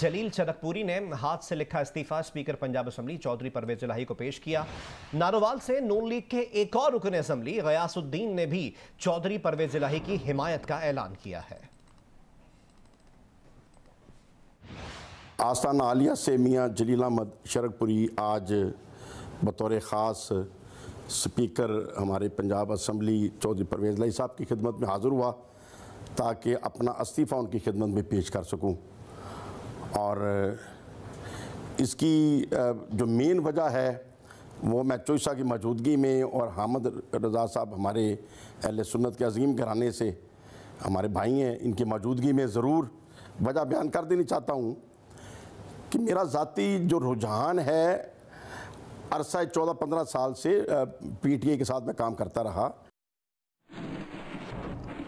जलील चदकपुरी ने हाथ से लिखा इस्तीफा स्पीकर पंजाब असम्बली चौधरी परवेज लाही को पेश किया नारोवाल से नून लीग के एक और रुकन असम्बली गयासुद्दीन ने भी चौधरी परवेज लाही की हिमायत का ऐलान किया है आस्थान आलिया से मियाँ जलील अहमद शरकपुरी आज बतौर ख़ास स्पीकर हमारे पंजाब असम्बली चौधरी परवेज लाही साहब की खिदमत में हाज़िर हुआ ताकि अपना इस्तीफ़ा उनकी खिदमत में पेश कर सकूँ और इसकी जो मेन वजह है वो मैं चोसा की मौजूदगी में और हामद रजा साहब हमारे अहल सुन्नत के अजीम घराने से हमारे भाई हैं इनकी मौजूदगी में ज़रूर वजह बयान कर देनी चाहता हूँ कि मेरा ज़ाती जो रुझान है अरसा चौदह पंद्रह साल से पी टी ए के साथ मैं काम करता रहा